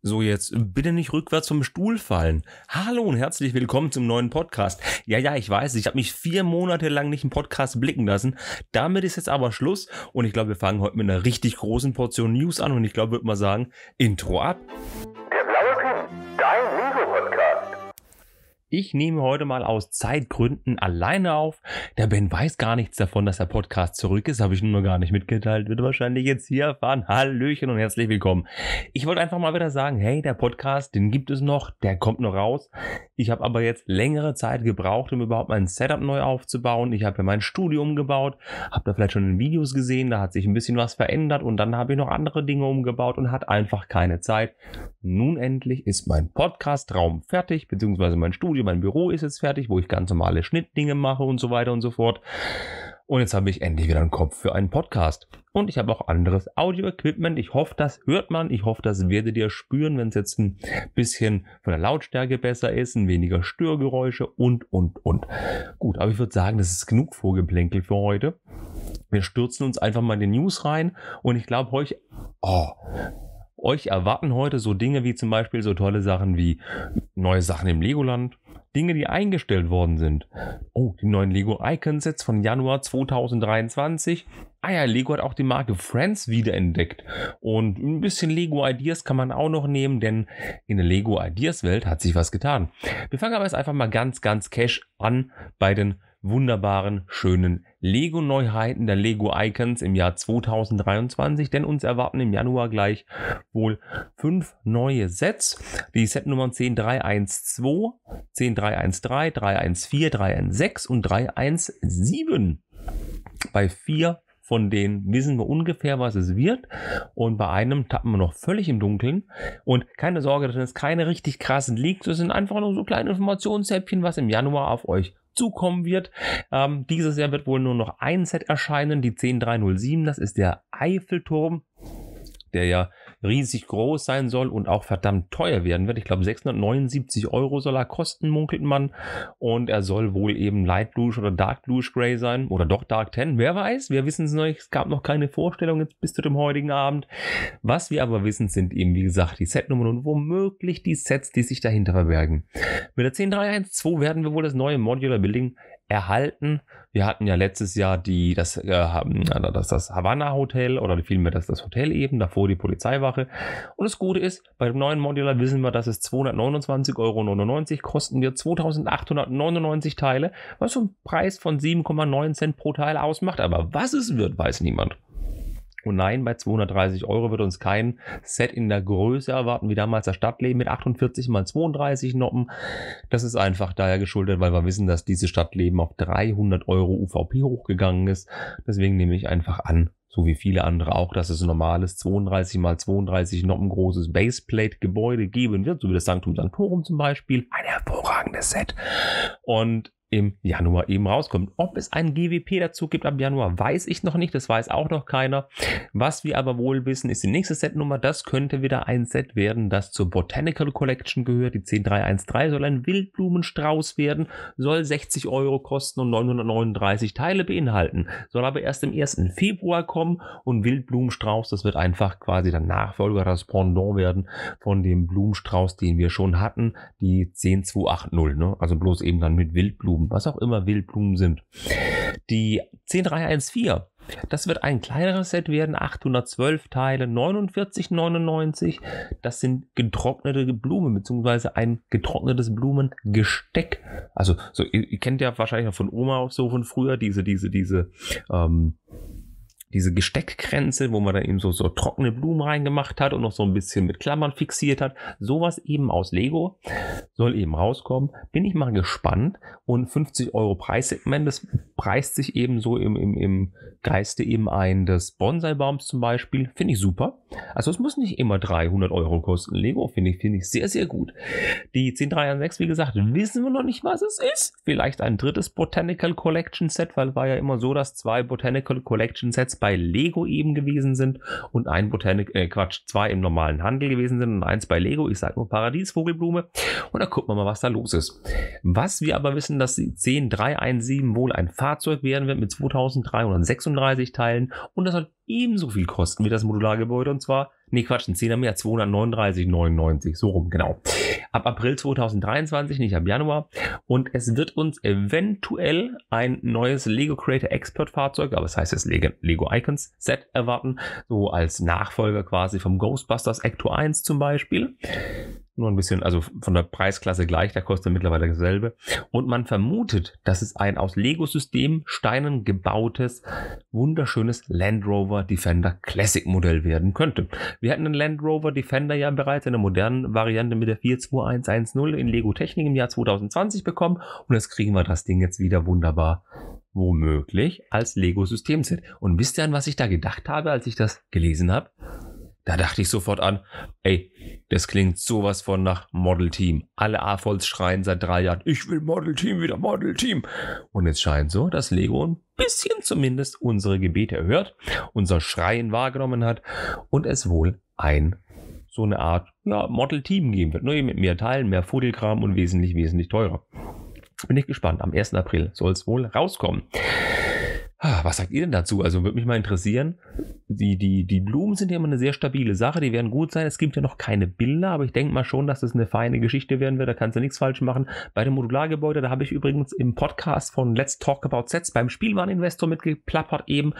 So, jetzt bitte nicht rückwärts vom Stuhl fallen. Hallo und herzlich willkommen zum neuen Podcast. Ja, ja, ich weiß, ich habe mich vier Monate lang nicht im Podcast blicken lassen. Damit ist jetzt aber Schluss und ich glaube, wir fangen heute mit einer richtig großen Portion News an und ich glaube, würde mal sagen, Intro ab. Ich nehme heute mal aus Zeitgründen alleine auf. Der Ben weiß gar nichts davon, dass der Podcast zurück ist. Habe ich nur noch gar nicht mitgeteilt. Wird wahrscheinlich jetzt hier erfahren. Hallöchen und herzlich willkommen. Ich wollte einfach mal wieder sagen, hey, der Podcast, den gibt es noch, der kommt noch raus. Ich habe aber jetzt längere Zeit gebraucht, um überhaupt mein Setup neu aufzubauen. Ich habe ja mein Studio umgebaut. Habt ihr vielleicht schon in Videos gesehen, da hat sich ein bisschen was verändert. Und dann habe ich noch andere Dinge umgebaut und hat einfach keine Zeit. Nun endlich ist mein Podcastraum fertig, beziehungsweise mein Studio Studio, mein Büro ist jetzt fertig, wo ich ganz normale Schnittdinge mache und so weiter und so fort. Und jetzt habe ich endlich wieder einen Kopf für einen Podcast. Und ich habe auch anderes Audio-Equipment. Ich hoffe, das hört man. Ich hoffe, das werdet ihr spüren, wenn es jetzt ein bisschen von der Lautstärke besser ist, ein weniger Störgeräusche und, und, und. Gut, aber ich würde sagen, das ist genug Vorgeplänkel für heute. Wir stürzen uns einfach mal in die News rein. Und ich glaube, euch... Oh, euch erwarten heute so Dinge wie zum Beispiel so tolle Sachen wie neue Sachen im Legoland, Dinge, die eingestellt worden sind. Oh, die neuen Lego Icon-Sets von Januar 2023. Ah ja, Lego hat auch die Marke Friends wiederentdeckt. Und ein bisschen Lego Ideas kann man auch noch nehmen, denn in der Lego Ideas Welt hat sich was getan. Wir fangen aber jetzt einfach mal ganz, ganz cash an bei den wunderbaren, schönen Lego-Neuheiten der Lego Icons im Jahr 2023, denn uns erwarten im Januar gleich wohl fünf neue Sets. Die Setnummern 10312, 10313, 314, 316 und 317. Bei vier von denen wissen wir ungefähr, was es wird. Und bei einem tappen wir noch völlig im Dunkeln. Und keine Sorge, das sind keine richtig krassen Leaks. Das sind einfach nur so kleine Informationshäppchen, was im Januar auf euch zukommen wird. Ähm, dieses Jahr wird wohl nur noch ein Set erscheinen, die 10307, das ist der Eiffelturm der ja riesig groß sein soll und auch verdammt teuer werden wird. Ich glaube, 679 Euro soll er kosten, munkelt man. Und er soll wohl eben Light Blue oder Dark Blue Grey sein oder doch Dark Ten. Wer weiß, wir wissen es noch. nicht. Es gab noch keine Vorstellung jetzt bis zu dem heutigen Abend. Was wir aber wissen, sind eben, wie gesagt, die Setnummern und womöglich die Sets, die sich dahinter verbergen. Mit der 10312 werden wir wohl das neue Modular Building erhalten. Wir hatten ja letztes Jahr die, das, äh, das, das Havana Hotel oder vielmehr das, das Hotel eben, davor die Polizeiwache. Und das Gute ist, bei dem neuen Modular wissen wir, dass es 229,99 Euro kosten wird, 2899 Teile, was so einen Preis von 7,9 Cent pro Teil ausmacht. Aber was es wird, weiß niemand. Und oh nein, bei 230 Euro wird uns kein Set in der Größe erwarten, wie damals das Stadtleben mit 48 mal 32 Noppen. Das ist einfach daher geschuldet, weil wir wissen, dass dieses Stadtleben auf 300 Euro UVP hochgegangen ist. Deswegen nehme ich einfach an, so wie viele andere auch, dass es ein normales 32 mal 32 Noppen großes Baseplate-Gebäude geben wird, so wie das Sanctum Sanctorum zum Beispiel. Ein hervorragendes Set. Und im Januar eben rauskommt. Ob es einen GWP dazu gibt ab Januar, weiß ich noch nicht. Das weiß auch noch keiner. Was wir aber wohl wissen, ist die nächste Setnummer. Das könnte wieder ein Set werden, das zur Botanical Collection gehört. Die 10313 soll ein Wildblumenstrauß werden, soll 60 Euro kosten und 939 Teile beinhalten. Soll aber erst im 1. Februar kommen und Wildblumenstrauß, das wird einfach quasi der Nachfolger, das Pendant werden von dem Blumenstrauß, den wir schon hatten, die 10280. Ne? Also bloß eben dann mit Wildblumen. Wildblumen, was auch immer Wildblumen sind. Die 10314, das wird ein kleineres Set werden, 812 Teile, 49,99. Das sind getrocknete Blumen, beziehungsweise ein getrocknetes Blumengesteck. Also, so, ihr, ihr kennt ja wahrscheinlich noch von Oma auch so von früher diese, diese, diese, ähm, diese Gesteckkränze, wo man dann eben so, so trockene Blumen reingemacht hat und noch so ein bisschen mit Klammern fixiert hat. Sowas eben aus Lego soll eben rauskommen. Bin ich mal gespannt. Und 50 Euro Preissegment, das preist sich eben so im, im, im Geiste eben ein des Bonsai-Baums zum Beispiel. Finde ich super. Also es muss nicht immer 300 Euro kosten. Lego finde ich, finde ich sehr, sehr gut. Die 10316, wie gesagt, wissen wir noch nicht, was es ist. Vielleicht ein drittes Botanical Collection Set, weil war ja immer so, dass zwei Botanical Collection Sets bei Lego eben gewesen sind und ein Botanik, äh Quatsch, zwei im normalen Handel gewesen sind und eins bei Lego. Ich sage nur Paradiesvogelblume. Und da gucken wir mal, was da los ist. Was wir aber wissen, dass die 10317 wohl ein Fahrzeug werden wird mit 2336 Teilen und das hat ebenso viel kosten wie das Modulargebäude und zwar Nee, Quatsch, ein 10er mehr, 239,99, so rum, genau. Ab April 2023, nicht ab Januar. Und es wird uns eventuell ein neues Lego Creator Expert Fahrzeug, aber es heißt jetzt Lego Icons Set erwarten, so als Nachfolger quasi vom Ghostbusters Ecto 1 zum Beispiel nur ein bisschen, also von der Preisklasse gleich, der kostet mittlerweile dasselbe. Und man vermutet, dass es ein aus Lego-Systemsteinen gebautes, wunderschönes Land Rover Defender Classic Modell werden könnte. Wir hatten den Land Rover Defender ja bereits in der modernen Variante mit der 42110 in Lego Technik im Jahr 2020 bekommen und jetzt kriegen wir das Ding jetzt wieder wunderbar womöglich als Lego Systemset. Und wisst ihr, an was ich da gedacht habe, als ich das gelesen habe? Da dachte ich sofort an, ey, das klingt sowas von nach Model Team. Alle AFOLs schreien seit drei Jahren, ich will Model Team wieder, Model Team. Und es scheint so, dass Lego ein bisschen zumindest unsere Gebete erhört, unser Schreien wahrgenommen hat und es wohl ein so eine Art ja, Model Team geben wird. Nur eben mit mehr Teilen, mehr Fudelkram und wesentlich, wesentlich teurer. Bin ich gespannt. Am 1. April soll es wohl rauskommen. Ah, was sagt ihr denn dazu? Also würde mich mal interessieren. Die, die, die Blumen sind ja immer eine sehr stabile Sache, die werden gut sein. Es gibt ja noch keine Bilder, aber ich denke mal schon, dass das eine feine Geschichte werden wird. Da kannst du nichts falsch machen. Bei dem Modulargebäude, da habe ich übrigens im Podcast von Let's Talk About Sets beim Spielwareninvestor mitgeplappert eben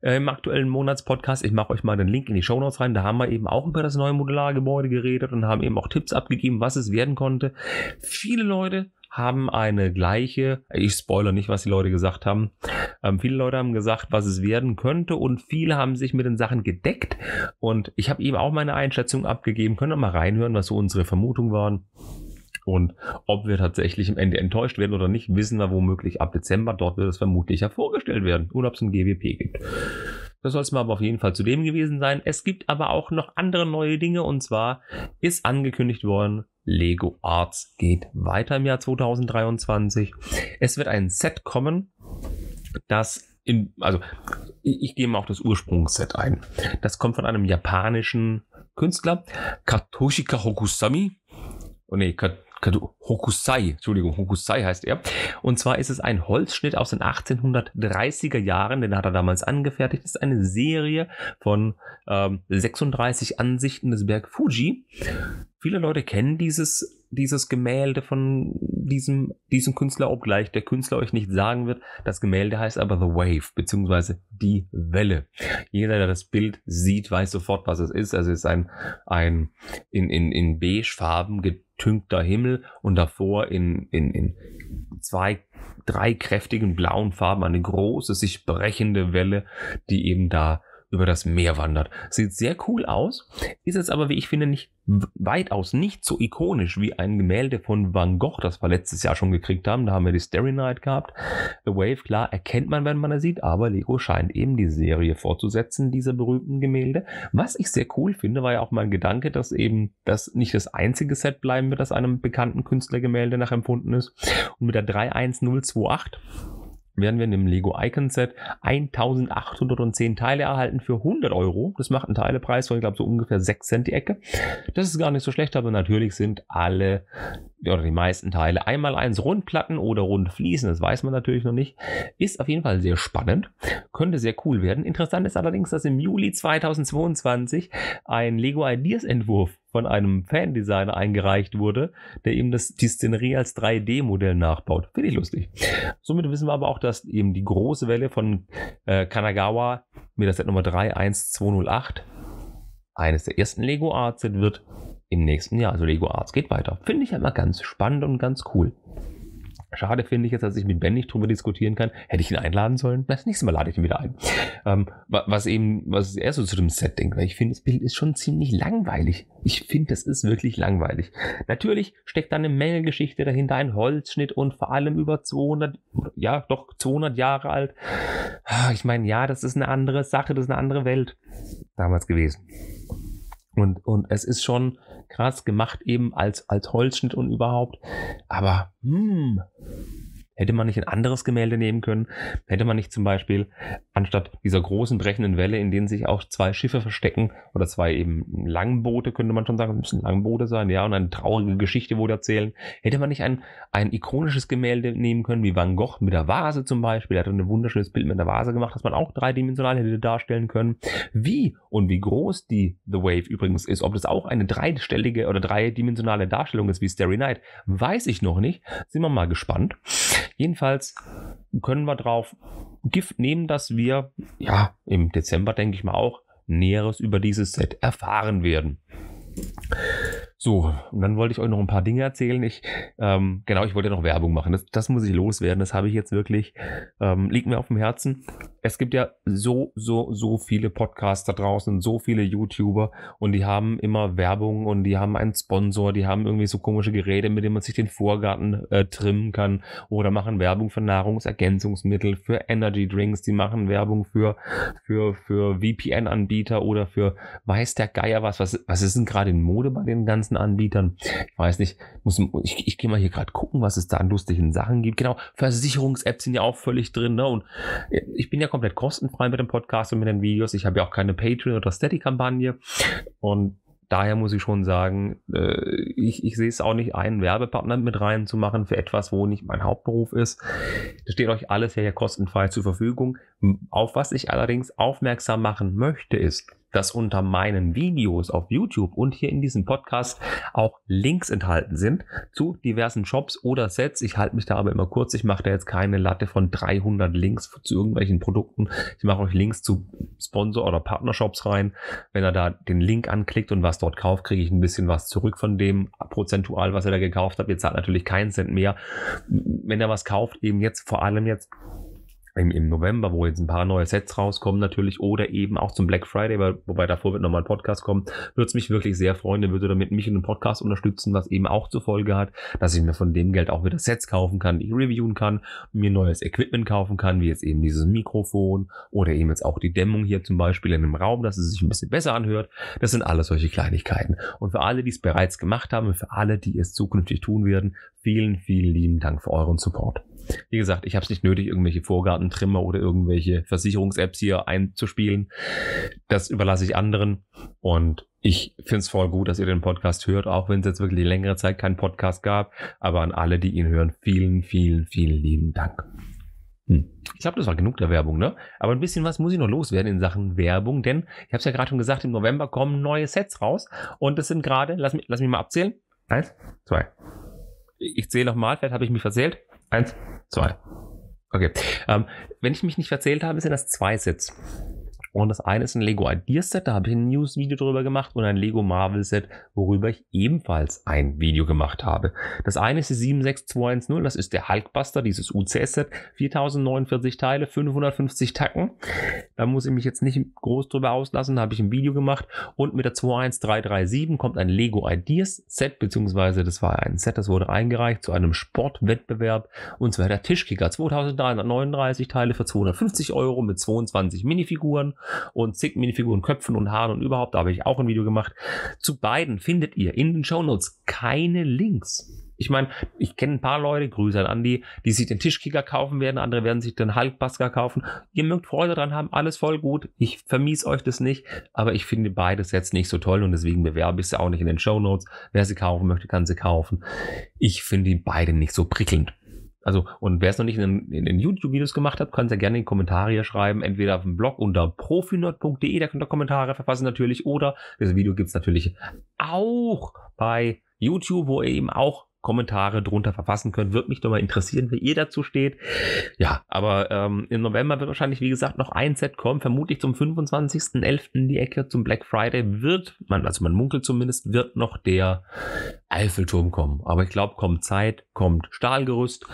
äh, im aktuellen Monatspodcast. Ich mache euch mal den Link in die Show Notes rein. Da haben wir eben auch über das neue Modulargebäude geredet und haben eben auch Tipps abgegeben, was es werden konnte. Viele Leute haben eine gleiche, ich spoiler nicht, was die Leute gesagt haben, ähm, viele Leute haben gesagt, was es werden könnte und viele haben sich mit den Sachen gedeckt und ich habe eben auch meine Einschätzung abgegeben, können wir mal reinhören, was so unsere Vermutungen waren. Und ob wir tatsächlich im Ende enttäuscht werden oder nicht, wissen wir womöglich ab Dezember. Dort wird es vermutlich ja vorgestellt werden und ob es ein GWP gibt. Das soll es mal auf jeden Fall zu dem gewesen sein. Es gibt aber auch noch andere neue Dinge und zwar ist angekündigt worden, Lego Arts geht weiter im Jahr 2023. Es wird ein Set kommen, das in, also ich, gehe mal auf das Ursprungsset ein. Das kommt von einem japanischen Künstler, Katoshika Hokusami. Oh nee, Kat Hokusai, Entschuldigung, Hokusai heißt er. Und zwar ist es ein Holzschnitt aus den 1830er Jahren, den hat er damals angefertigt. Das ist eine Serie von ähm, 36 Ansichten des Berg Fuji. Viele Leute kennen dieses dieses Gemälde von diesem, diesem Künstler, obgleich der Künstler euch nicht sagen wird. Das Gemälde heißt aber The Wave, beziehungsweise die Welle. Jeder, der das Bild sieht, weiß sofort, was es ist. Also es ist ein, ein in, in, in beige Farben getünkter Himmel und davor in, in, in zwei, drei kräftigen blauen Farben eine große, sich brechende Welle, die eben da über das Meer wandert. Sieht sehr cool aus, ist jetzt aber, wie ich finde, nicht weitaus nicht so ikonisch wie ein Gemälde von Van Gogh, das wir letztes Jahr schon gekriegt haben. Da haben wir die Starry Night gehabt. The Wave, klar, erkennt man, wenn man es sieht, aber Lego scheint eben die Serie fortzusetzen, dieser berühmten Gemälde. Was ich sehr cool finde, war ja auch mein Gedanke, dass eben das nicht das einzige Set bleiben wird, das einem bekannten Künstlergemälde nachempfunden ist. Und mit der 31028 werden wir in dem Lego Icon Set 1810 Teile erhalten für 100 Euro. Das macht einen Teilepreis von, ich glaube, so ungefähr 6 Cent die Ecke. Das ist gar nicht so schlecht, aber natürlich sind alle oder die meisten Teile einmal eins Rundplatten oder Rundfliesen, das weiß man natürlich noch nicht. Ist auf jeden Fall sehr spannend, könnte sehr cool werden. Interessant ist allerdings, dass im Juli 2022 ein Lego Ideas Entwurf von einem Fandesigner eingereicht wurde, der eben das, die Szenerie als 3D-Modell nachbaut. Finde ich lustig. Somit wissen wir aber auch, dass eben die große Welle von äh, Kanagawa mit der Set Nummer 31208 eines der ersten Lego Arts wird im nächsten Jahr. Also Lego Arts geht weiter. Finde ich immer halt ganz spannend und ganz cool. Schade finde ich jetzt, dass ich mit Ben nicht drüber diskutieren kann. Hätte ich ihn einladen sollen? Das nächste Mal lade ich ihn wieder ein. Ähm, was eben, was er so zu dem Set denkt, weil ich finde, das Bild ist schon ziemlich langweilig. Ich finde, das ist wirklich langweilig. Natürlich steckt da eine Menge Geschichte dahinter, ein Holzschnitt und vor allem über 200, ja, doch 200 Jahre alt. Ah, ich meine, ja, das ist eine andere Sache, das ist eine andere Welt damals gewesen. Und, und es ist schon krass gemacht, eben als, als Holzschnitt und überhaupt. Aber hm, hätte man nicht ein anderes Gemälde nehmen können? Hätte man nicht zum Beispiel anstatt dieser großen brechenden Welle, in denen sich auch zwei Schiffe verstecken oder zwei eben Langboote, könnte man schon sagen, müssen Langboote sein, ja, und eine traurige Geschichte wurde erzählen. Hätte man nicht ein, ein ikonisches Gemälde nehmen können, wie Van Gogh mit der Vase zum Beispiel, er hat ein wunderschönes Bild mit der Vase gemacht, das man auch dreidimensional hätte darstellen können. Wie und wie groß die The Wave übrigens ist, ob das auch eine dreistellige oder dreidimensionale Darstellung ist wie Starry Night, weiß ich noch nicht. Sind wir mal gespannt. Jedenfalls können wir drauf Gift nehmen, dass wir ja im Dezember, denke ich mal, auch Näheres über dieses Set erfahren werden. So, und dann wollte ich euch noch ein paar Dinge erzählen. Ich, ähm, genau, ich wollte noch Werbung machen. Das, das muss ich loswerden. Das habe ich jetzt wirklich, ähm, liegt mir auf dem Herzen. Es gibt ja so, so, so viele Podcasts da draußen, so viele YouTuber und die haben immer Werbung und die haben einen Sponsor, die haben irgendwie so komische Geräte, mit denen man sich den Vorgarten äh, trimmen kann oder machen Werbung für Nahrungsergänzungsmittel, für Energy Drinks, die machen Werbung für, für, für VPN-Anbieter oder für weiß der Geier was. Was, was ist denn gerade in Mode bei den ganzen ganzen Anbietern. Ich weiß nicht, muss, ich, ich gehe mal hier gerade gucken, was es da an lustigen Sachen gibt. Genau, Versicherungs-Apps sind ja auch völlig drin. Ne? Und äh, ich bin ja komplett kostenfrei mit dem Podcast und mit den Videos. Ich habe ja auch keine Patreon- oder Steady-Kampagne. Und daher muss ich schon sagen, äh, ich, ich, sehe es auch nicht, einen Werbepartner mit reinzumachen für etwas, wo nicht mein Hauptberuf ist. Da steht euch alles ja kostenfrei zur Verfügung. Auf was ich allerdings aufmerksam machen möchte, ist, dass unter meinen Videos auf YouTube und hier in diesem Podcast auch Links enthalten sind zu diversen Shops oder Sets. Ich halte mich da aber immer kurz. Ich mache da jetzt keine Latte von 300 Links zu irgendwelchen Produkten. Ich mache euch Links zu Sponsor- oder Partnershops rein. Wenn er da den Link anklickt und was dort kauft, kriege ich ein bisschen was zurück von dem prozentual, was er da gekauft hat. Ihr zahlt natürlich keinen Cent mehr. Wenn er was kauft, eben jetzt vor allem jetzt im, im November, wo jetzt ein paar neue Sets rauskommen natürlich oder eben auch zum Black Friday, wobei davor wird nochmal ein Podcast kommen, würde es mich wirklich sehr freuen, dann würde damit mich in einem Podcast unterstützen, was eben auch zur Folge hat, dass ich mir von dem Geld auch wieder Sets kaufen kann, die ich reviewen kann, mir neues Equipment kaufen kann, wie jetzt eben dieses Mikrofon oder eben jetzt auch die Dämmung hier zum Beispiel in einem Raum, dass es sich ein bisschen besser anhört. Das sind alles solche Kleinigkeiten. Und für alle, die es bereits gemacht haben für alle, die es zukünftig tun werden, vielen, vielen lieben Dank für euren Support. Wie gesagt, ich habe es nicht nötig, irgendwelche Vorgartentrimmer oder irgendwelche Versicherungs-Apps hier einzuspielen. Das überlasse ich anderen. Und ich finde es voll gut, dass ihr den Podcast hört, auch wenn es jetzt wirklich längere Zeit keinen Podcast gab. Aber an alle, die ihn hören, vielen, vielen, vielen lieben Dank. Hm. Ich glaube, das war genug der Werbung, ne? Aber ein bisschen was muss ich noch loswerden in Sachen Werbung, denn ich habe es ja gerade schon gesagt, im November kommen neue Sets raus und das sind gerade, lass mich, lass mich mal abzählen. Eins, zwei. Ich zähle nochmal, vielleicht habe ich mich verzählt. Eins, zwei. Okay. Ähm, wenn ich mich nicht verzählt habe, sind das zwei Sets. Und das eine ist ein Lego Ideas Set, da habe ich ein News-Video drüber gemacht und ein Lego Marvel Set, worüber ich ebenfalls ein Video gemacht habe. Das eine ist die 76210, das ist der Hulkbuster, dieses UCS-Set, 4049 Teile, 550 Tacken. Da muss ich mich jetzt nicht groß drüber auslassen, da habe ich ein Video gemacht. Und mit der 21337 kommt ein Lego Ideas Set, beziehungsweise das war ein Set, das wurde eingereicht zu einem Sportwettbewerb und zwar der Tischkicker, 2339 Teile für 250 Euro mit 22 Minifiguren und zig Minifiguren, Köpfen und Haaren und überhaupt. Da habe ich auch ein Video gemacht. Zu beiden findet ihr in den Show Notes keine Links. Ich meine, ich kenne ein paar Leute, Grüße an Andi, die sich den Tischkicker kaufen werden, andere werden sich den Halbbasker kaufen. Ihr mögt Freude dran haben, alles voll gut. Ich vermies euch das nicht, aber ich finde beides jetzt nicht so toll und deswegen bewerbe ich sie auch nicht in den Show Notes. Wer sie kaufen möchte, kann sie kaufen. Ich finde die beide nicht so prickelnd. Also, und wer es noch nicht in, in den YouTube-Videos gemacht hat, kann es ja gerne in die Kommentare schreiben. Entweder auf dem Blog unter profinerd.de, da könnt ihr Kommentare verfassen natürlich. Oder dieses Video gibt es natürlich auch bei YouTube, wo ihr eben auch Kommentare drunter verfassen könnt. Würde mich doch mal interessieren, wie ihr dazu steht. Ja, aber ähm, im November wird wahrscheinlich, wie gesagt, noch ein Set kommen. Vermutlich zum 25.11. die Ecke zum Black Friday wird, man, also man munkelt zumindest, wird noch der Eiffelturm kommen. Aber ich glaube, kommt Zeit, kommt Stahlgerüst.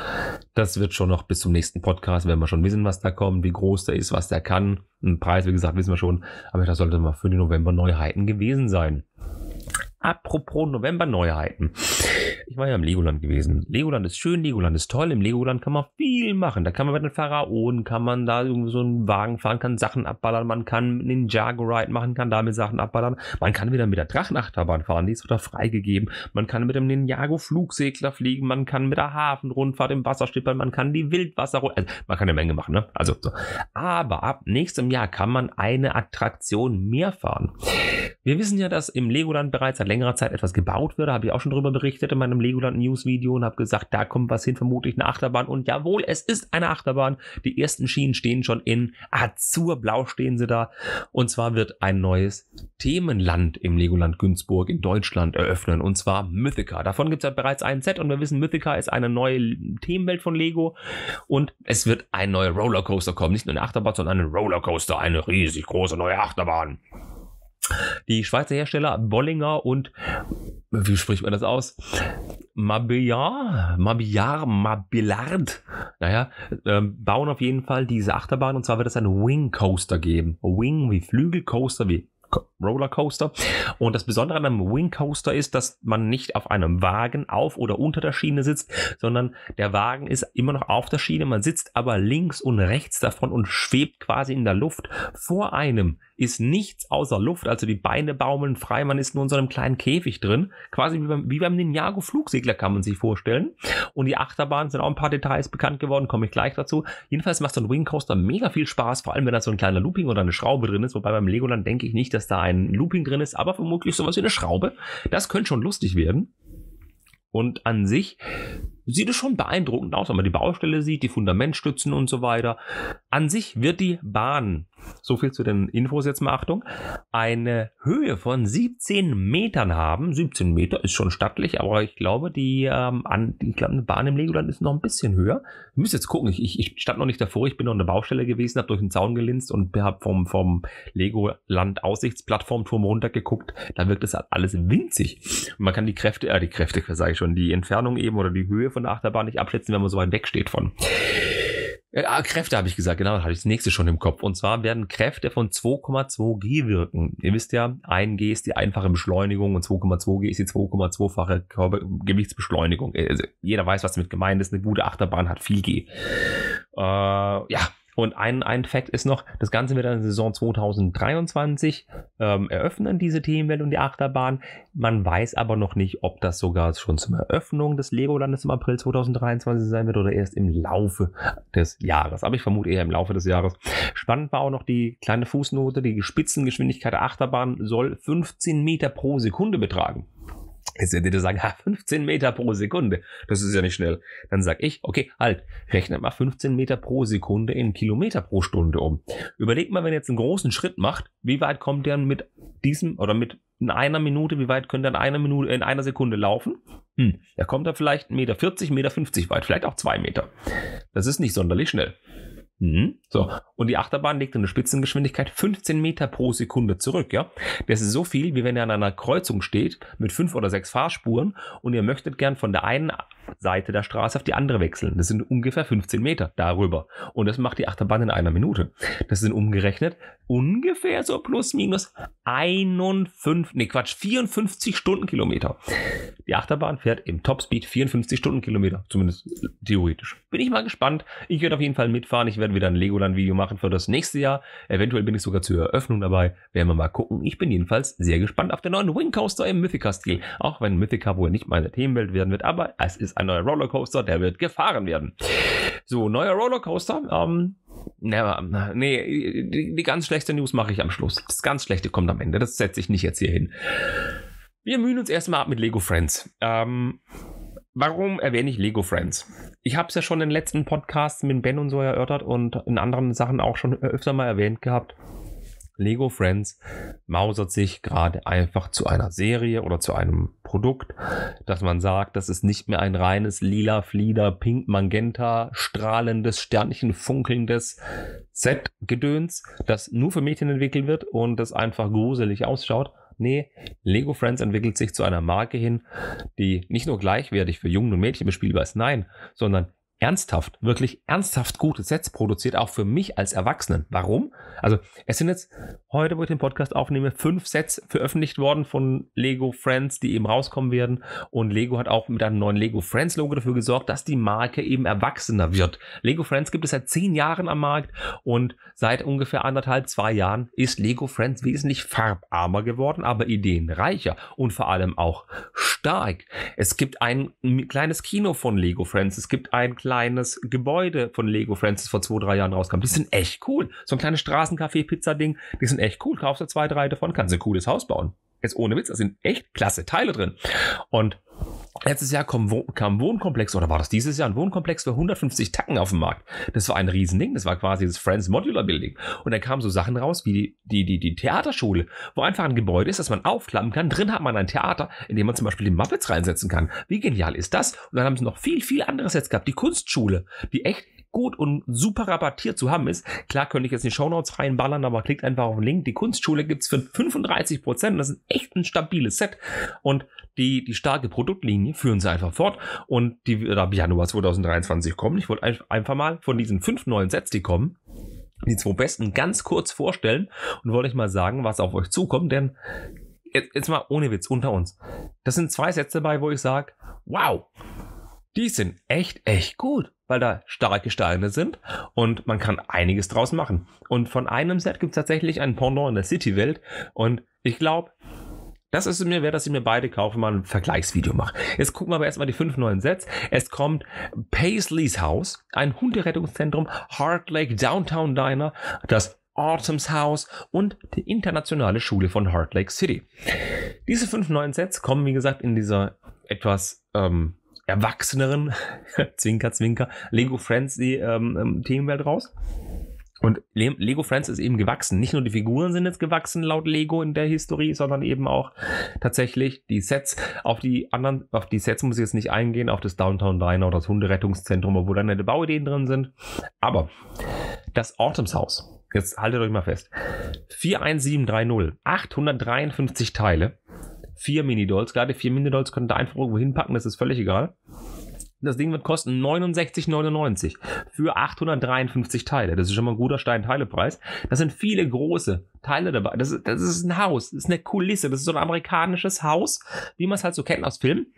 Das wird schon noch bis zum nächsten Podcast, werden wir schon wissen, was da kommt, wie groß der ist, was der kann. Ein Preis, wie gesagt, wissen wir schon. Aber das sollte mal für die November Neuheiten gewesen sein. Apropos November Neuheiten. Ich war ja im Legoland gewesen. Legoland ist schön, Legoland ist toll. Im Legoland kann man viel machen. Da kann man mit den Pharaonen, kann man da irgendwie so einen Wagen fahren, kann Sachen abballern, man kann einen Ninjago Ride machen, kann damit Sachen abballern. Man kann wieder mit der Drachenachterbahn fahren, die ist wieder freigegeben. Man kann mit dem Ninjago Flugsegler fliegen, man kann mit der Hafenrundfahrt im Wasser schippern, man kann die Wildwasserrunde, also man kann eine Menge machen, ne? Also so. Aber ab nächstem Jahr kann man eine Attraktion mehr fahren. Wir wissen ja, dass im Legoland bereits seit längerer Zeit etwas gebaut wird. Da habe ich auch schon drüber berichtet in meinem Legoland News Video und habe gesagt, da kommt was hin, vermutlich eine Achterbahn. Und jawohl, es ist eine Achterbahn. Die ersten Schienen stehen schon in Azurblau stehen sie da. Und zwar wird ein neues Themenland im Legoland Günzburg in Deutschland eröffnen. Und zwar Mythica. Davon gibt es ja bereits ein Set und wir wissen, Mythica ist eine neue Themenwelt von Lego. Und es wird ein neuer Rollercoaster kommen. Nicht nur eine Achterbahn, sondern eine Rollercoaster. Eine riesig große neue Achterbahn. Die Schweizer Hersteller Bollinger und wie spricht man das aus? Mabillard, Mabillard, Mabillard, naja, ähm, bauen auf jeden Fall diese Achterbahn und zwar wird es einen Wing Coaster geben. Wing wie Flügelcoaster, wie Rollercoaster. Und das Besondere an einem Wing Coaster ist, dass man nicht auf einem Wagen auf oder unter der Schiene sitzt, sondern der Wagen ist immer noch auf der Schiene. Man sitzt aber links und rechts davon und schwebt quasi in der Luft vor einem ist nichts außer Luft. Also die Beine baumeln frei, man ist nur in so einem kleinen Käfig drin. Quasi wie beim, wie beim Ninjago Flugsegler kann man sich vorstellen. Und die Achterbahn sind auch ein paar Details bekannt geworden, komme ich gleich dazu. Jedenfalls macht so ein Wing Coaster mega viel Spaß, vor allem wenn da so ein kleiner Looping oder eine Schraube drin ist. Wobei beim Legoland denke ich nicht, dass da ein Looping drin ist, aber vermutlich sowas wie eine Schraube. Das könnte schon lustig werden. Und an sich sieht es schon beeindruckend aus, wenn man die Baustelle sieht, die Fundamentstützen und so weiter. An sich wird die Bahn, so viel zu den Infos jetzt mal Achtung, eine Höhe von 17 Metern haben. 17 Meter ist schon stattlich, aber ich glaube, die, ähm, an, ich glaube, eine Bahn im Legoland ist noch ein bisschen höher. Ich müsste jetzt gucken, ich, ich, stand noch nicht davor, ich bin noch an der Baustelle gewesen, habe durch den Zaun gelinst und habe vom, vom Legoland Aussichtsplattformturm runtergeguckt. Da wirkt es alles winzig. Und man kann die Kräfte, äh, die Kräfte, sage ich schon, die Entfernung eben oder die Höhe von von der Achterbahn nicht abschätzen, wenn man so weit wegsteht von. Äh, ah, Kräfte habe ich gesagt, genau, da hatte ich das nächste schon im Kopf. Und zwar werden Kräfte von 2,2 G wirken. Ihr wisst ja, 1 G ist die einfache Beschleunigung und 2,2 G ist die 2,2-fache Gewichtsbeschleunigung. Äh, also jeder weiß, was damit gemeint ist. Eine gute Achterbahn hat viel G. Äh, ja, und ein, ein Fact ist noch, das Ganze wird dann Saison 2023 ähm, eröffnen, diese Themenwelt und die Achterbahn. Man weiß aber noch nicht, ob das sogar schon zur Eröffnung des Legolandes im April 2023 sein wird oder erst im Laufe des Jahres. Aber ich vermute eher im Laufe des Jahres. Spannend war auch noch die kleine Fußnote, die Spitzengeschwindigkeit der Achterbahn soll 15 Meter pro Sekunde betragen. Jetzt werdet ihr sagen, 15 Meter pro Sekunde. Das ist ja nicht schnell. Dann sag ich, okay, halt, rechnet mal 15 Meter pro Sekunde in Kilometer pro Stunde um. Überlegt mal, wenn ihr jetzt einen großen Schritt macht, wie weit kommt ihr mit diesem oder mit in einer Minute, wie weit könnt ihr in einer Minute, in einer Sekunde laufen? Hm, da kommt er vielleicht 1,40 Meter, 1,50 Meter weit, vielleicht auch 2 Meter. Das ist nicht sonderlich schnell. Hm. So. Und die Achterbahn legt eine Spitzengeschwindigkeit 15 Meter pro Sekunde zurück, ja. Das ist so viel, wie wenn ihr an einer Kreuzung steht mit fünf oder sechs Fahrspuren und ihr möchtet gern von der einen Seite der Straße auf die andere wechseln. Das sind ungefähr 15 Meter darüber. Und das macht die Achterbahn in einer Minute. Das sind umgerechnet ungefähr so plus minus 51, nee Quatsch, 54 Stundenkilometer. Die Achterbahn fährt im Topspeed 54 Stundenkilometer, zumindest theoretisch. Bin ich mal gespannt. Ich werde auf jeden Fall mitfahren. Ich werde wieder ein Lego oder ein Video machen für das nächste Jahr. Eventuell bin ich sogar zur Eröffnung dabei. Werden wir mal gucken. Ich bin jedenfalls sehr gespannt auf den neuen Wingcoaster im Mythica-Stil. Auch wenn Mythica wohl nicht meine Themenwelt werden wird, aber es ist ein neuer Rollercoaster, der wird gefahren werden. So, neuer Rollercoaster. Ähm, Never. Nee, die, die, ganz schlechte News mache ich am Schluss. Das ganz schlechte kommt am Ende. Das setze ich nicht jetzt hier hin. Wir mühen uns erstmal ab mit Lego Friends. Ähm, warum erwähne ich Lego Friends? Ich habe es ja schon in den letzten Podcasts mit Ben und so erörtert und in anderen Sachen auch schon öfter mal erwähnt gehabt. Lego Friends mausert sich gerade einfach zu einer Serie oder zu einem Produkt, dass man sagt, das ist nicht mehr ein reines lila, flieder, pink, magenta, strahlendes, sternchen, funkelndes Set-Gedöns, das nur für Mädchen entwickelt wird und das einfach gruselig ausschaut, Nee, Lego Friends entwickelt sich zu einer Marke hin, die nicht nur gleichwertig für Jungen und Mädchen bespielbar ist, nein, sondern ernsthaft, wirklich ernsthaft gute Sets produziert, auch für mich als Erwachsenen. Warum? Also, es sind jetzt heute, wo ich den Podcast aufnehme, fünf Sets veröffentlicht worden von Lego Friends, die eben rauskommen werden. Und Lego hat auch mit einem neuen Lego Friends Logo dafür gesorgt, dass die Marke eben erwachsener wird. Lego Friends gibt es seit zehn Jahren am Markt und seit ungefähr anderthalb, zwei Jahren ist Lego Friends wesentlich farbarmer geworden, aber ideenreicher und vor allem auch stark. Es gibt ein kleines Kino von Lego Friends. Es gibt ein kleines kleines Gebäude von Lego Francis vor zwei, drei Jahren rauskam. Die sind echt cool. So ein kleines Straßencafé-Pizza-Ding, die sind echt cool. Kaufst du zwei, drei davon, kannst du ein cooles Haus bauen. Jetzt ohne Witz, da sind echt klasse Teile drin. Und Letztes Jahr kam, ein Wohnkomplex, oder war das dieses Jahr ein Wohnkomplex für 150 Tacken auf dem Markt? Das war ein Riesending. Das war quasi das Friends Modular Building. Und da kamen so Sachen raus wie die, die, die, die Theaterschule, wo einfach ein Gebäude ist, das man aufklappen kann. Drin hat man ein Theater, in dem man zum Beispiel die Muppets reinsetzen kann. Wie genial ist das? Und dann haben sie noch viel, viel anderes jetzt gehabt. Die Kunstschule, die echt gut und super rabattiert zu haben ist. Klar könnte ich jetzt in die Shownotes reinballern, aber klickt einfach auf den Link. Die Kunstschule gibt's für 35 Prozent. Das ist echt ein stabiles Set. Und die, die starke Produktlinie führen sie einfach fort und die wird ab Januar 2023 kommen. Ich wollte einfach mal von diesen fünf neuen Sets, die kommen, die zwei besten ganz kurz vorstellen und wollte ich mal sagen, was auf euch zukommt, denn jetzt, jetzt mal ohne Witz unter uns. Das sind zwei Sets dabei, wo ich sage, wow, die sind echt, echt gut, weil da starke Steine sind und man kann einiges draus machen. Und von einem Set gibt es tatsächlich ein Pendant in der City-Welt und ich glaube, das ist mir wert, dass ich mir beide kaufe mal ein Vergleichsvideo mache. Jetzt gucken wir aber erstmal die fünf neuen Sets. Es kommt Paisley's Haus, ein Hunderettungszentrum, Heart Lake Downtown Diner, das Autumn's House und die internationale Schule von Heart Lake City. Diese fünf neuen Sets kommen, wie gesagt, in dieser etwas ähm, erwachseneren, zwinker, zwinker, Lego Friends ähm, ähm, Themenwelt raus. Und Lego Friends ist eben gewachsen. Nicht nur die Figuren sind jetzt gewachsen laut Lego in der Historie, sondern eben auch tatsächlich die Sets. Auf die anderen, auf die Sets muss ich jetzt nicht eingehen, auf das Downtown Diner oder das Hunderettungszentrum, obwohl da nette Bauideen drin sind. Aber das Autumns Autumnshaus. Jetzt haltet euch mal fest. 41730, 853 Teile, 4 Minidolls. Gerade 4 Minidolls könnt ihr einfach irgendwo hinpacken, das ist völlig egal. Das Ding wird kosten 69,99 für 853 Teile. Das ist schon mal ein guter stein teile Das sind viele große Teile dabei. Das, ist, das ist ein Haus, das ist eine Kulisse, das ist so ein amerikanisches Haus, wie man es halt so kennt aus Filmen.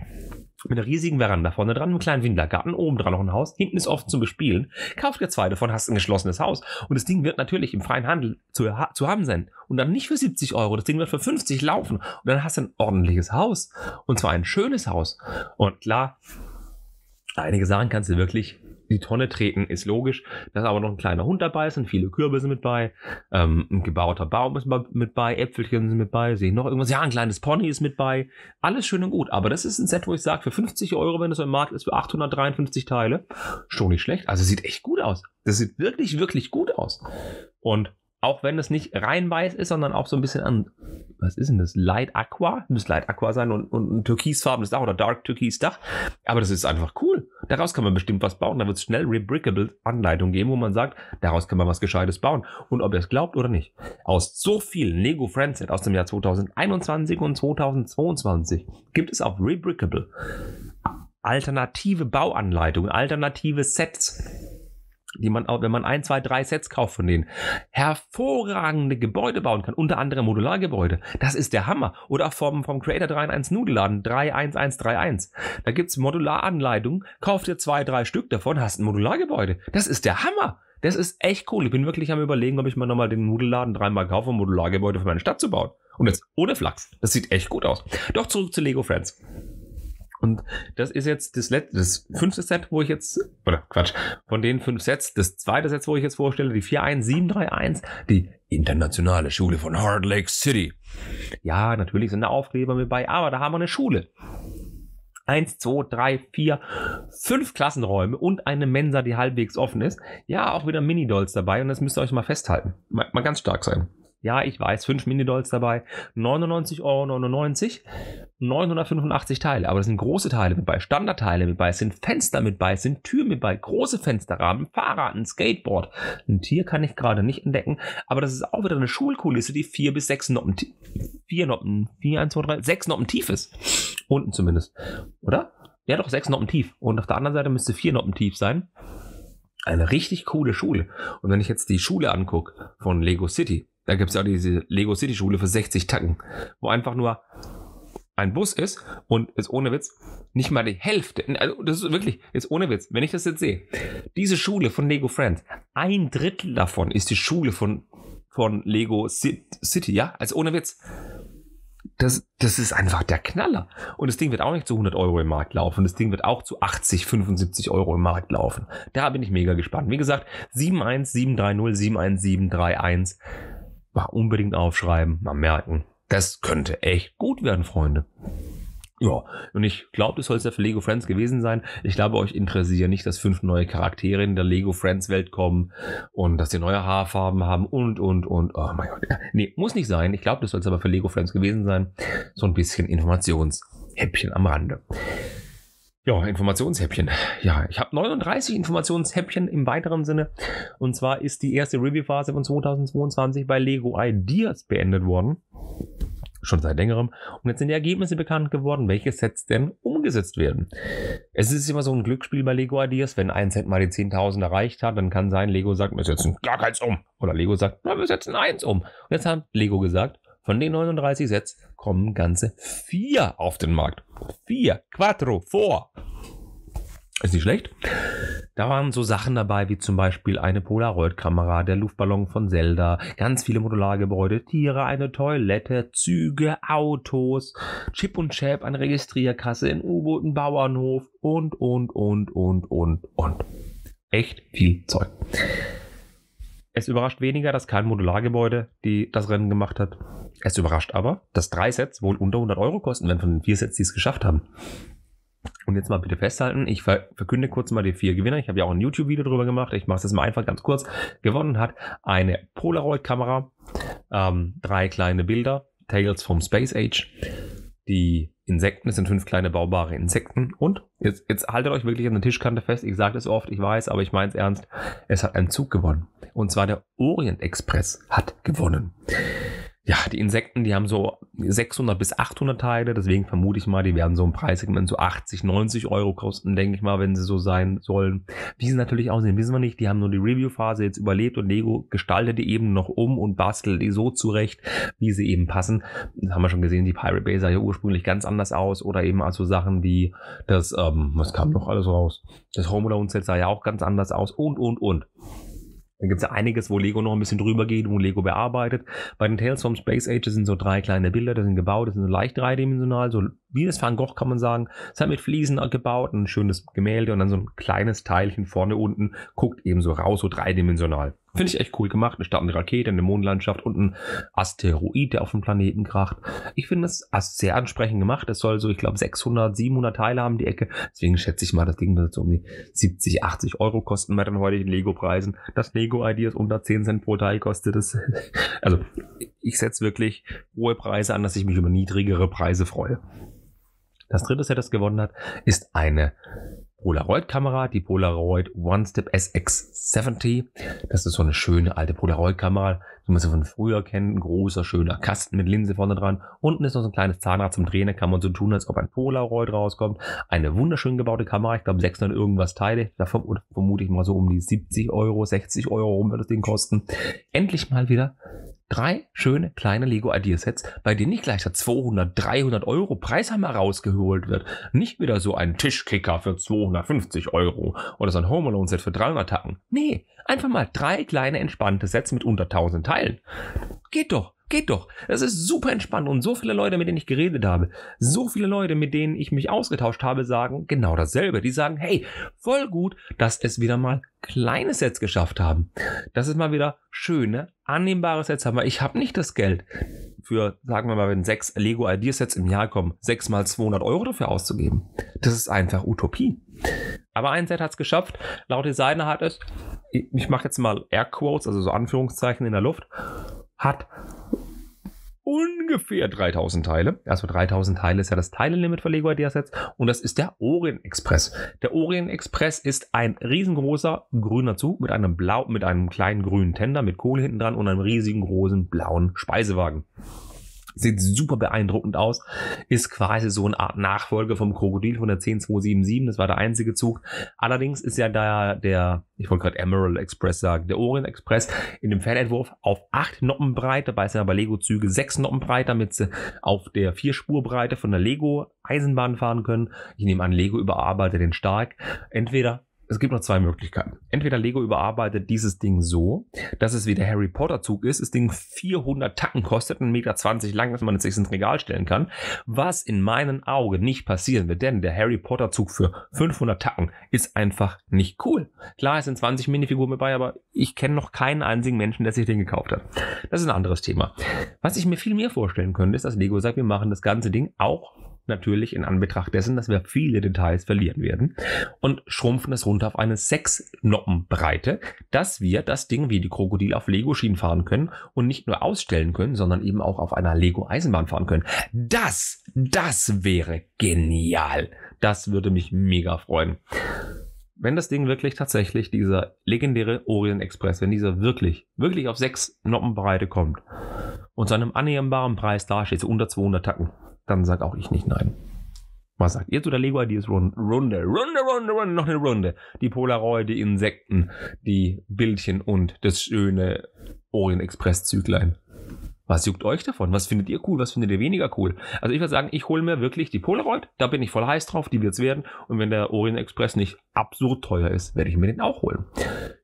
Mit einer riesigen Veranda vorne dran, einem kleinen Wintergarten, oben dran noch ein Haus, hinten ist offen zum Bespielen. Kauft dir zwei davon, hast ein geschlossenes Haus. Und das Ding wird natürlich im freien Handel zu, zu haben sein. Und dann nicht für 70 Euro, das Ding wird für 50 laufen. Und dann hast du ein ordentliches Haus. Und zwar ein schönes Haus. Und klar, Einige Sachen kannst du wirklich die Tonne treten, ist logisch. Da ist aber noch ein kleiner Hund dabei, sind viele Kürbisse mit bei, ähm, ein gebauter Baum ist mit bei, Äpfelchen sind mit bei, sehe ich noch irgendwas. Ja, ein kleines Pony ist mit bei. Alles schön und gut. Aber das ist ein Set, wo ich sage, für 50 Euro, wenn es im Markt ist, für 853 Teile, schon nicht schlecht. Also sieht echt gut aus. Das sieht wirklich, wirklich gut aus. Und auch wenn es nicht rein weiß ist, sondern auch so ein bisschen an, was ist denn das? Light Aqua? Muss Light Aqua sein und, und ein türkisfarbenes Dach oder Dark Türkis Dach. Aber das ist einfach cool. Daraus kann man bestimmt was bauen. Da wird es schnell rebrickable Anleitungen geben, wo man sagt, daraus kann man was Gescheites bauen. Und ob ihr es glaubt oder nicht, aus so vielen Lego Friendset aus dem Jahr 2021 und 2022 gibt es auch rebrickable alternative Bauanleitungen, alternative Sets die man auch, wenn man ein, zwei, drei Sets kauft von denen, hervorragende Gebäude bauen kann, unter anderem Modulargebäude. Das ist der Hammer. Oder auch vom, vom Creator 3 in 1 Nudelladen, 31131. Da gibt es Modularanleitungen, kauft dir zwei, drei Stück davon, hast ein Modulargebäude. Das ist der Hammer. Das ist echt cool. Ich bin wirklich am überlegen, ob ich mal nochmal den Nudelladen dreimal kaufe, um Modulargebäude für meine Stadt zu bauen. Und jetzt ohne Flachs. Das sieht echt gut aus. Doch zurück zu Lego Friends. Und das ist jetzt das letzte, das fünfte Set, wo ich jetzt, oder Quatsch, von den fünf Sets, das zweite Set, wo ich jetzt vorstelle, die 41731, die internationale Schule von Hard Lake City. Ja, natürlich sind da Aufkleber mit bei, aber da haben wir eine Schule. Eins, zwei, drei, vier, fünf Klassenräume und eine Mensa, die halbwegs offen ist. Ja, auch wieder Minidolls dabei und das müsst ihr euch mal festhalten. Mal, mal ganz stark sein. Ja, ich weiß, fünf Minidolls dabei, 99,99 Euro, 985 Teile, aber das sind große Teile mit bei, Standardteile mit bei, es sind Fenster mit bei, es sind Türen mit bei, große Fensterrahmen, Fahrrad, ein Skateboard. Ein Tier kann ich gerade nicht entdecken, aber das ist auch wieder eine Schulkulisse, die vier bis sechs Noppen, vier Noppen, vier, eins, zwei, drei, sechs Noppen tief ist. Unten zumindest, oder? Ja, doch, sechs Noppen tief. Und auf der anderen Seite müsste vier Noppen tief sein eine richtig coole Schule. Und wenn ich jetzt die Schule angucke von Lego City, da gibt es ja auch diese Lego City Schule für 60 Tacken, wo einfach nur ein Bus ist und ist ohne Witz nicht mal die Hälfte. Also das ist wirklich, ist ohne Witz. Wenn ich das jetzt sehe, diese Schule von Lego Friends, ein Drittel davon ist die Schule von, von Lego City, ja? Also ohne Witz. Das, das ist einfach der Knaller. Und das Ding wird auch nicht zu 100 Euro im Markt laufen. Das Ding wird auch zu 80, 75 Euro im Markt laufen. Da bin ich mega gespannt. Wie gesagt, 71730, 71731. Mal unbedingt aufschreiben, mal merken. Das könnte echt gut werden, Freunde. Ja, und ich glaube, das soll es ja für Lego Friends gewesen sein. Ich glaube, euch interessieren nicht, dass fünf neue Charaktere in der Lego Friends Welt kommen und dass sie neue Haarfarben haben und, und, und. Oh mein Gott. Nee, muss nicht sein. Ich glaube, das soll es aber für Lego Friends gewesen sein. So ein bisschen Informationshäppchen am Rande. Ja, Informationshäppchen. Ja, ich habe 39 Informationshäppchen im weiteren Sinne. Und zwar ist die erste Review-Phase von 2022 bei Lego Ideas beendet worden. Schon seit längerem. Und jetzt sind die Ergebnisse bekannt geworden, welche Sets denn umgesetzt werden. Es ist immer so ein Glücksspiel bei Lego Ideas. Wenn ein Set mal die 10.000 erreicht hat, dann kann sein, Lego sagt, wir setzen gar keins um. Oder Lego sagt, na, wir setzen eins um. Und jetzt hat Lego gesagt, von den 39 Sets kommen ganze vier auf den Markt. Vier, quattro, vor. Ist nicht schlecht. Da waren so Sachen dabei, wie zum Beispiel eine Polaroid-Kamera, der Luftballon von Zelda, ganz viele Modulargebäude, Tiere, eine Toilette, Züge, Autos, Chip und Chap, eine Registrierkasse, ein u boot ein Bauernhof und, und, und, und, und, und. Echt viel Zeug. Es überrascht weniger, dass kein Modulargebäude die das Rennen gemacht hat. Es überrascht aber, dass drei Sets wohl unter 100 Euro kosten, wenn von den vier Sets, die es geschafft haben. Und jetzt mal bitte festhalten, ich verkünde kurz mal die vier Gewinner. Ich habe ja auch ein YouTube-Video drüber gemacht. Ich mache es jetzt mal einfach ganz kurz. Gewonnen hat eine Polaroid-Kamera, ähm, drei kleine Bilder, Tales from Space Age, die Insekten. Es sind fünf kleine baubare Insekten. Und jetzt, jetzt haltet euch wirklich an der Tischkante fest. Ich sage das oft, ich weiß, aber ich meine es ernst. Es hat einen Zug gewonnen. Und zwar der Orient Express hat gewonnen ja, die Insekten, die haben so 600 bis 800 Teile, deswegen vermute ich mal, die werden so im Preissegment so 80, 90 Euro kosten, denke ich mal, wenn sie so sein sollen. Wie sie natürlich aussehen, wissen wir nicht. Die haben nur die Review-Phase jetzt überlebt und Lego gestaltet die eben noch um und bastelt die so zurecht, wie sie eben passen. Das haben wir schon gesehen, die Pirate Bay sah ja ursprünglich ganz anders aus oder eben also Sachen wie das, ähm, was kam noch alles raus? Das Home Alone Set sah ja auch ganz anders aus und, und, und. Dann gibt es ja einiges, wo Lego noch ein bisschen drüber geht, wo Lego bearbeitet. Bei den Tales from Space Age sind so drei kleine Bilder, das sind gebaut, das sind so leicht dreidimensional, so wie das Van Gogh kann man sagen. Es hat mit Fliesen gebaut, ein schönes Gemälde und dann so ein kleines Teilchen vorne unten guckt eben so raus, so dreidimensional. Finde ich echt cool gemacht. Eine startende Rakete, eine Mondlandschaft und ein Asteroid, der auf den Planeten kracht. Ich finde das sehr ansprechend gemacht. Es soll so, ich glaube, 600, 700 Teile haben die Ecke. Deswegen schätze ich mal, das Ding wird so um die 70, 80 Euro kosten bei den heutigen Lego-Preisen. Das Lego-ID unter 10 Cent pro Teil kostet es. Also, ich setze wirklich hohe Preise an, dass ich mich über niedrigere Preise freue. Das dritte Set, das gewonnen hat, ist eine Polaroid-Kamera, die Polaroid OneStep SX70. Das ist so eine schöne alte Polaroid-Kamera, die man so von früher kennt. Ein großer, schöner Kasten mit Linse vorne dran. Unten ist noch so ein kleines Zahnrad zum Drehen. Da kann man so tun, als ob ein Polaroid rauskommt. Eine wunderschön gebaute Kamera. Ich glaube, 600 irgendwas Teile. Da vermute ich mal so um die 70 Euro, 60 Euro rum wird das Ding kosten. Endlich mal wieder drei schöne kleine Lego Sets, bei denen nicht gleich der 200, 300 Euro Preishammer rausgeholt wird. Nicht wieder so ein Tischkicker für 250 Euro oder so ein Home Alone Set für 300 Tacken. Nee, einfach mal drei kleine entspannte Sets mit unter 1000 Teilen. Geht doch. Geht doch. Das ist super entspannt. Und so viele Leute, mit denen ich geredet habe, so viele Leute, mit denen ich mich ausgetauscht habe, sagen genau dasselbe. Die sagen, hey, voll gut, dass es wieder mal kleine Sets geschafft haben. Das ist mal wieder schöne, annehmbare Sets haben, weil ich habe nicht das Geld für, sagen wir mal, wenn sechs Lego Idea Sets im Jahr kommen, sechs mal 200 Euro dafür auszugeben. Das ist einfach Utopie. Aber ein Set hat es geschafft. Laut Designer hat es, ich mache jetzt mal Air Quotes, also so Anführungszeichen in der Luft, hat ungefähr 3000 Teile. Also 3000 Teile ist ja das Teilelimit für Lego Ideas jetzt. Und das ist der Orient Express. Der Orient Express ist ein riesengroßer grüner Zug mit einem blau, mit einem kleinen grünen Tender mit Kohle hinten dran und einem riesigen großen blauen Speisewagen sieht super beeindruckend aus, ist quasi so eine Art Nachfolge vom Krokodil 110277, das war der einzige Zug. Allerdings ist ja da der, ich wollte gerade Emerald Express sagen, der Orient Express in dem Fernentwurf auf 8 Noppen breit, dabei sind aber Lego-Züge 6 Noppen breit, damit sie auf der Vierspurbreite von der Lego Eisenbahn fahren können. Ich nehme an, Lego überarbeitet den stark. Entweder es gibt noch zwei Möglichkeiten. Entweder Lego überarbeitet dieses Ding so, dass es wie der Harry Potter Zug ist, das Ding 400 Tacken kostet, 1,20 Meter lang, dass man es sich ins Regal stellen kann, was in meinen Augen nicht passieren wird, denn der Harry Potter Zug für 500 Tacken ist einfach nicht cool. Klar, es sind 20 Minifiguren mit bei, aber ich kenne noch keinen einzigen Menschen, der sich den gekauft hat. Das ist ein anderes Thema. Was ich mir viel mehr vorstellen könnte, ist, dass Lego sagt, wir machen das ganze Ding auch natürlich in Anbetracht dessen, dass wir viele Details verlieren werden und schrumpfen es runter auf eine 6 Noppen Breite, dass wir das Ding wie die Krokodil auf Lego-Schienen fahren können und nicht nur ausstellen können, sondern eben auch auf einer Lego-Eisenbahn fahren können. Das, das wäre genial. Das würde mich mega freuen. Wenn das Ding wirklich tatsächlich, dieser legendäre Orion Express, wenn dieser wirklich, wirklich auf 6 Noppen Breite kommt und zu einem annehmbaren Preis dasteht, so unter 200 Tacken, dann sag auch ich nicht nein. Was sagt ihr zu der Lego Ideas Runde? Runde, Runde, Runde, Runde, noch eine Runde. Die Polaroid, die Insekten, die Bildchen und das schöne Orient Express Züglein. Was juckt euch davon? Was findet ihr cool? Was findet ihr weniger cool? Also ich würde sagen, ich hole mir wirklich die Polaroid. Da bin ich voll heiß drauf. Die wird es werden. Und wenn der Orient Express nicht absurd teuer ist, werde ich mir den auch holen.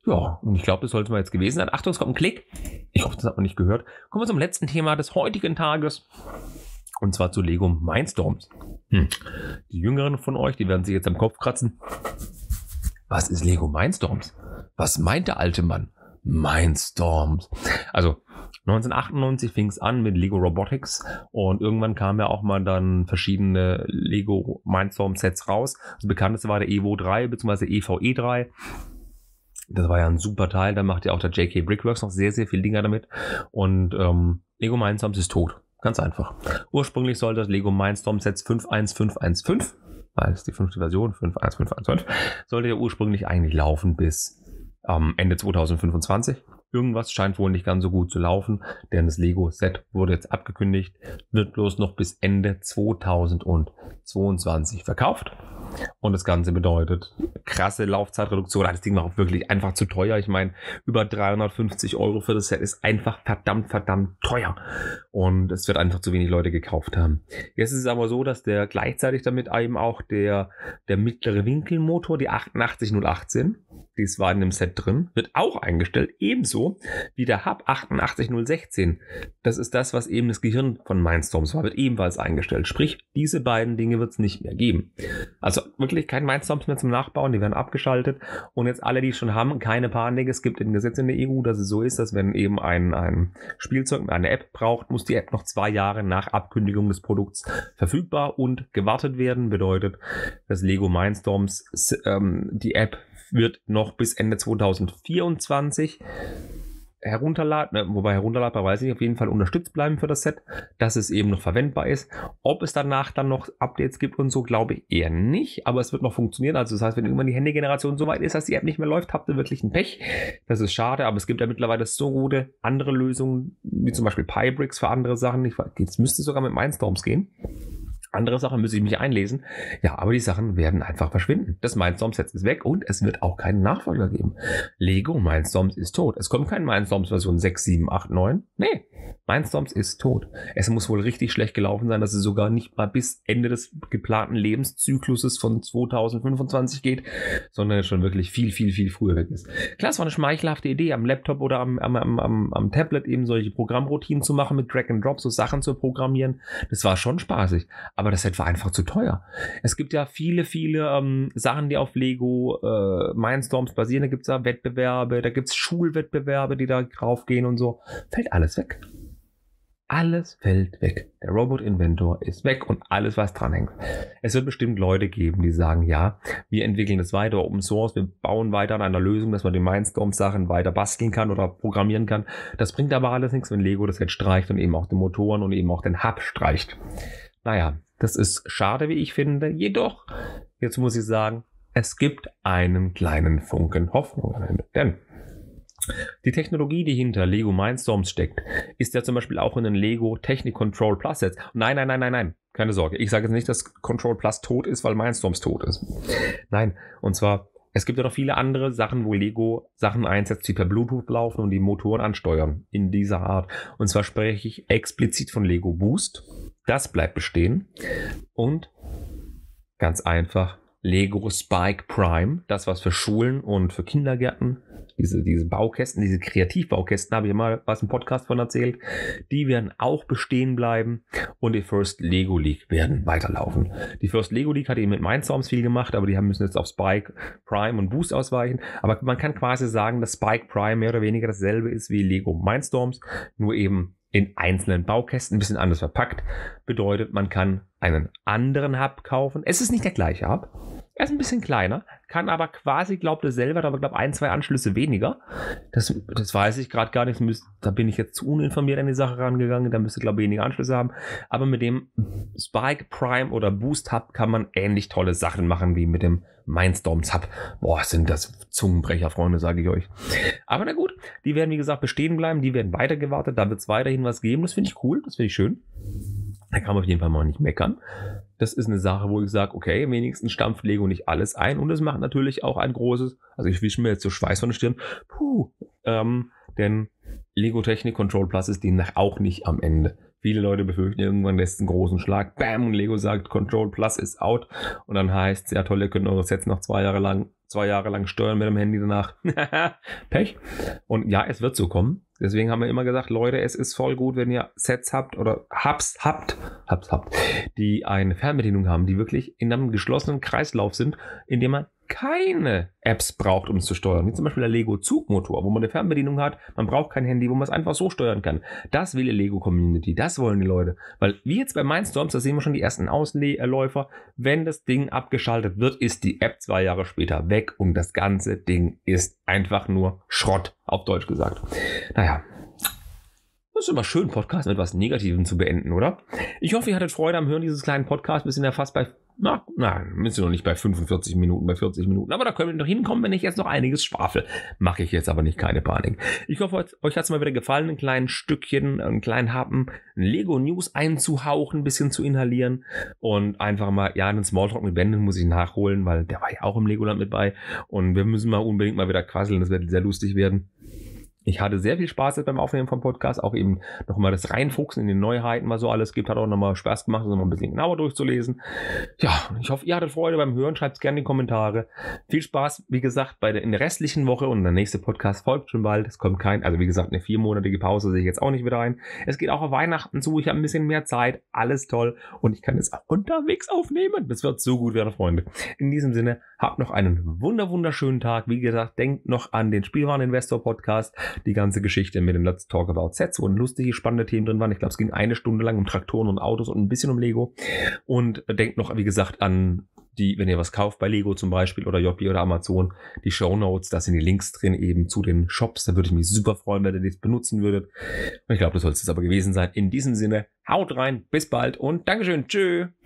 Ja, und ich glaube, das sollte mal jetzt gewesen sein. Achtung, es kommt ein Klick. Ich hoffe, das hat man nicht gehört. Kommen wir zum letzten Thema des heutigen Tages. Und zwar zu Lego Mindstorms. Hm. Die Jüngeren von euch, die werden sich jetzt am Kopf kratzen. Was ist Lego Mindstorms? Was meint der alte Mann? Mindstorms. Also 1998 fing es an mit Lego Robotics und irgendwann kamen ja auch mal dann verschiedene Lego Mindstorm Sets raus. Das bekannteste war der Evo 3 bzw. EVE 3. Das war ja ein super Teil. Da macht ja auch der JK Brickworks noch sehr, sehr viele Dinger damit. Und ähm, Lego Mindstorms ist tot. Ganz einfach. Ursprünglich soll das Lego Mindstorm Set 51515, weil es die fünfte Version 51515, sollte ja ursprünglich eigentlich laufen bis ähm, Ende 2025. Irgendwas scheint wohl nicht ganz so gut zu laufen, denn das Lego-Set wurde jetzt abgekündigt, wird bloß noch bis Ende 2022 verkauft. Und das Ganze bedeutet krasse Laufzeitreduktion. Ah, das Ding war auch wirklich einfach zu teuer. Ich meine, über 350 Euro für das Set ist einfach verdammt, verdammt teuer. Und es wird einfach zu wenig Leute gekauft haben. Jetzt ist es aber so, dass der gleichzeitig damit eben auch der, der mittlere Winkelmotor, die 88018, die war in dem Set drin, wird auch eingestellt. Ebenso so wie der Hub 88016. Das ist das, was eben das Gehirn von Mindstorms war, wird ebenfalls eingestellt. Sprich, diese beiden Dinge wird es nicht mehr geben. Also wirklich kein Mindstorms mehr zum Nachbauen, die werden abgeschaltet. Und jetzt alle, die es schon haben, keine Panik. Es gibt ein Gesetz in der EU, dass es so ist, dass wenn eben ein, ein Spielzeug eine App braucht, muss die App noch zwei Jahre nach Abkündigung des Produkts verfügbar und gewartet werden. Bedeutet, dass Lego Mindstorms ähm, die App wird noch bis Ende 2024 herunterladen, ne, wobei herunterladbar weiß ich, auf jeden Fall unterstützt bleiben für das Set, dass es eben noch verwendbar ist. Ob es danach dann noch Updates gibt und so, glaube ich eher nicht, aber es wird noch funktionieren. Also das heißt, wenn irgendwann die Handy-Generation so weit ist, dass die App nicht mehr läuft, habt ihr wirklich ein Pech. Das ist schade, aber es gibt ja mittlerweile so gute andere Lösungen, wie zum Beispiel Pybricks für andere Sachen. Ich, jetzt müsste sogar mit Mindstorms gehen andere Sachen müsste ich mich einlesen. Ja, aber die Sachen werden einfach verschwinden. Das Mindstorms-Set ist weg und es wird auch keinen Nachfolger geben. Lego Mindstorms ist tot. Es kommt kein Mindstorms-Version 6, 7, 8, 9. Nee, Mindstorms ist tot. Es muss wohl richtig schlecht gelaufen sein, dass es sogar nicht mal bis Ende des geplanten Lebenszykluses von 2025 geht, sondern schon wirklich viel, viel, viel früher weg ist. Klar, es war eine schmeichelhafte Idee, am Laptop oder am, am, am, am Tablet eben solche Programmroutinen zu machen, mit Drag and Drop so Sachen zu programmieren. Das war schon spaßig aber das war einfach zu teuer. Es gibt ja viele, viele ähm, Sachen, die auf Lego äh, Mindstorms basieren. Da gibt es ja Wettbewerbe, da gibt es Schulwettbewerbe, die da draufgehen und so. Fällt alles weg. Alles fällt weg. Der Robot Inventor ist weg und alles, was dranhängt. Es wird bestimmt Leute geben, die sagen, ja, wir entwickeln das weiter Open Source, wir bauen weiter an einer Lösung, dass man die Mindstorm-Sachen weiter basteln kann oder programmieren kann. Das bringt aber alles nichts, wenn Lego das jetzt streicht und eben auch die Motoren und eben auch den Hub streicht. Naja, das ist schade, wie ich finde. Jedoch, jetzt muss ich sagen, es gibt einen kleinen Funken Hoffnung am Ende. Denn die Technologie, die hinter Lego Mindstorms steckt, ist ja zum Beispiel auch in den Lego Technik Control Plus Sets. Nein, nein, nein, nein, nein. Keine Sorge. Ich sage jetzt nicht, dass Control Plus tot ist, weil Mindstorms tot ist. Nein. Und zwar es gibt ja noch viele andere Sachen, wo Lego Sachen einsetzt, die per Bluetooth laufen und die Motoren ansteuern in dieser Art. Und zwar spreche ich explizit von Lego Boost. Das bleibt bestehen. Und ganz einfach Lego Spike Prime, das was für Schulen und für Kindergärten, diese, diese Baukästen, diese Kreativbaukästen, habe ich mal was im Podcast von erzählt, die werden auch bestehen bleiben und die First Lego League werden weiterlaufen. Die First Lego League hat eben mit Mindstorms viel gemacht, aber die haben müssen jetzt auf Spike Prime und Boost ausweichen. Aber man kann quasi sagen, dass Spike Prime mehr oder weniger dasselbe ist wie Lego Mindstorms, nur eben in einzelnen Baukästen, ein bisschen anders verpackt. Bedeutet, man kann einen anderen Hub kaufen. Es ist nicht der gleiche Hub. Er ist ein bisschen kleiner, kann aber quasi, glaubt er selber, aber glaube ein, zwei Anschlüsse weniger. Das, das weiß ich gerade gar nicht. Da bin ich jetzt zu uninformiert an die Sache rangegangen. Da müsste, glaube ich, weniger Anschlüsse haben. Aber mit dem Spike Prime oder Boost Hub kann man ähnlich tolle Sachen machen wie mit dem Mindstorms Hub. Boah, sind das Zungenbrecher, Freunde, sage ich euch. Aber na gut, die werden wie gesagt bestehen bleiben, die werden weiter gewartet, da wird es weiterhin was geben. Das finde ich cool, das finde ich schön. Da kann man auf jeden Fall mal nicht meckern. Das ist eine Sache, wo ich sage, okay, wenigstens stampft Lego nicht alles ein. Und es macht natürlich auch ein großes, also ich wische mir jetzt so Schweiß von der Stirn. Puh, ähm, denn Lego Technik Control Plus ist demnach auch nicht am Ende. Viele Leute befürchten, irgendwann lässt einen großen Schlag, bam, und Lego sagt, Control Plus ist out. Und dann heißt es, ja toll, ihr könnt eure Sets noch zwei Jahre lang, zwei Jahre lang steuern mit dem Handy danach. Pech. Und ja, es wird so kommen. Deswegen haben wir immer gesagt, Leute, es ist voll gut, wenn ihr Sets habt oder Hubs habt, Hubs habt, die eine Fernbedienung haben, die wirklich in einem geschlossenen Kreislauf sind, in dem man keine Apps braucht, um es zu steuern. Wie zum Beispiel der Lego Zugmotor, wo man eine Fernbedienung hat, man braucht kein Handy, wo man es einfach so steuern kann. Das will die Lego Community, das wollen die Leute. Weil wie jetzt bei Mindstorms, da sehen wir schon die ersten Ausläufer, wenn das Ding abgeschaltet wird, ist die App zwei Jahre später weg und das ganze Ding ist einfach nur Schrott, auf Deutsch gesagt. Naja, das ist immer schön, Podcast mit etwas Negativem zu beenden, oder? Ich hoffe, ihr hattet Freude am Hören dieses kleinen Podcasts. Wir sind ja fast bei na, na, müssen wir noch nicht bei 45 Minuten, bei 40 Minuten. Aber da können wir noch hinkommen, wenn ich jetzt noch einiges schwafel. Mache ich jetzt aber nicht, keine Panik. Ich hoffe, euch hat es mal wieder gefallen, ein kleines Stückchen, einen kleinen Happen, Lego News einzuhauchen, ein bisschen zu inhalieren und einfach mal, ja, einen Smalltalk mit Benden muss ich nachholen, weil der war ja auch im Legoland mit bei und wir müssen mal unbedingt mal wieder quasseln, das wird sehr lustig werden. Ich hatte sehr viel Spaß jetzt beim Aufnehmen vom Podcast, auch eben nochmal das Reinfuchsen in die Neuheiten, was so alles gibt, hat auch nochmal Spaß gemacht, das nochmal ein bisschen genauer durchzulesen. Ja, ich hoffe, ihr hattet Freude beim Hören, schreibt es gerne in die Kommentare. Viel Spaß, wie gesagt, bei der, in der restlichen Woche und der nächste Podcast folgt schon bald. Es kommt kein, also wie gesagt, eine viermonatige Pause sehe ich jetzt auch nicht wieder ein. Es geht auch auf Weihnachten zu, ich habe ein bisschen mehr Zeit, alles toll und ich kann es unterwegs aufnehmen. Das wird so gut werden, Freunde. In diesem Sinne, habt noch einen wunder wunderschönen Tag. Wie gesagt, denkt noch an den Spielwareninvestor Podcast die ganze Geschichte mit dem Let's Talk About Sets, wo lustige, spannende Themen drin waren. Ich glaube, es ging eine Stunde lang um Traktoren und Autos und ein bisschen um Lego. Und äh, denkt noch, wie gesagt, an die, wenn ihr was kauft bei Lego zum Beispiel oder JB oder Amazon, die Show Notes, da sind die Links drin eben zu den Shops. Da würde ich mich super freuen, wenn ihr das benutzen würdet. ich glaube, das soll es aber gewesen sein. In diesem Sinne, haut rein, bis bald und Dankeschön. Tschüss.